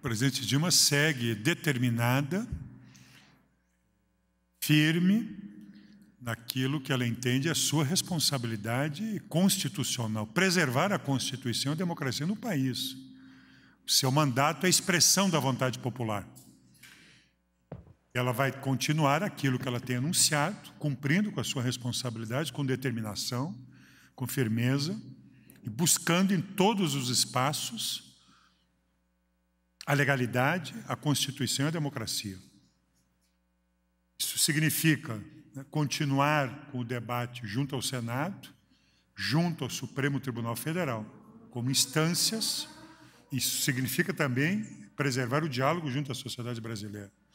presidente Dilma segue determinada, firme naquilo que ela entende é sua responsabilidade constitucional, preservar a Constituição e a democracia no país. O seu mandato é expressão da vontade popular. Ela vai continuar aquilo que ela tem anunciado, cumprindo com a sua responsabilidade, com determinação, com firmeza e buscando em todos os espaços a legalidade, a Constituição e a democracia. Isso significa né, continuar com o debate junto ao Senado, junto ao Supremo Tribunal Federal, como instâncias. Isso significa também preservar o diálogo junto à sociedade brasileira.